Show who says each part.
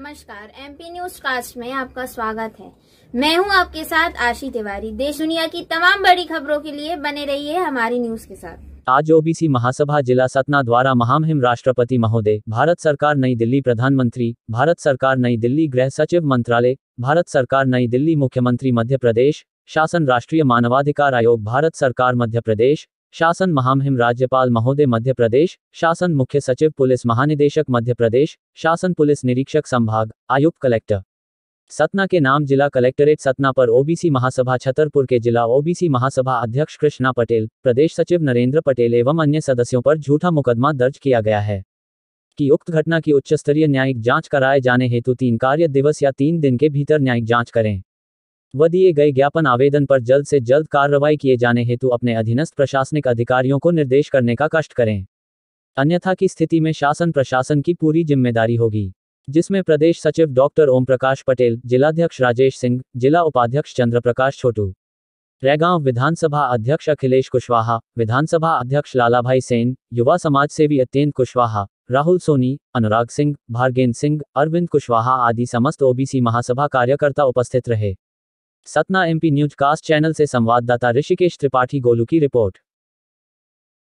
Speaker 1: नमस्कार MP news cast में आपका स्वागत है मैं हूं आपके साथ आशी तिवारी देश दुनिया की तमाम बड़ी खबरों के लिए बने रहिए हमारी न्यूज के साथ
Speaker 2: आज ओबीसी महासभा जिला सतना द्वारा महामहिम राष्ट्रपति महोदय भारत सरकार नई दिल्ली प्रधानमंत्री भारत सरकार नई दिल्ली गृह सचिव मंत्रालय भारत सरकार नई दिल्ली मुख्यमंत्री मध्य प्रदेश शासन राष्ट्रीय मानवाधिकार आयोग भारत सरकार मध्य प्रदेश शासन महामहिम राज्यपाल महोदय मध्य प्रदेश शासन मुख्य सचिव पुलिस महानिदेशक मध्य प्रदेश शासन पुलिस निरीक्षक संभाग आयुक्त कलेक्टर सतना के नाम जिला कलेक्टरेट सतना पर ओबीसी महासभा छतरपुर के जिला ओबीसी महासभा अध्यक्ष कृष्णा पटेल प्रदेश सचिव नरेंद्र पटेल एवं अन्य सदस्यों पर झूठा मुकदमा दर्ज किया गया है कि उक्त घटना की उच्च स्तरीय न्यायिक जांच कराए जाने हेतु तीन कार्य दिवस या तीन दिन के भीतर न्यायिक जांच करें व दिए गए ज्ञापन आवेदन पर जल्द से जल्द कार्रवाई किए जाने हेतु अपने अधीनस्थ प्रशासनिक अधिकारियों को निर्देश करने का कष्ट करें अन्यथा की स्थिति में शासन प्रशासन की पूरी जिम्मेदारी होगी जिसमें प्रदेश सचिव डॉक्टर ओम प्रकाश पटेल जिलाध्यक्ष राजेश सिंह जिला उपाध्यक्ष चंद्र प्रकाश छोटू रैगांव विधानसभा अध्यक्ष अखिलेश कुशवाहा विधानसभा अध्यक्ष लाला भाई सेन युवा समाज सेवी अत्यंत कुशवाहा राहुल सोनी अनुराग सिंह भार्गेंद्र सिंह अरविंद कुशवाहा आदि समस्त ओबीसी महासभा कार्यकर्ता उपस्थित रहे Satna MP news cast channel से संवाददाता ऋषिकेश त्रिपाठी गोलू की रिपोर्ट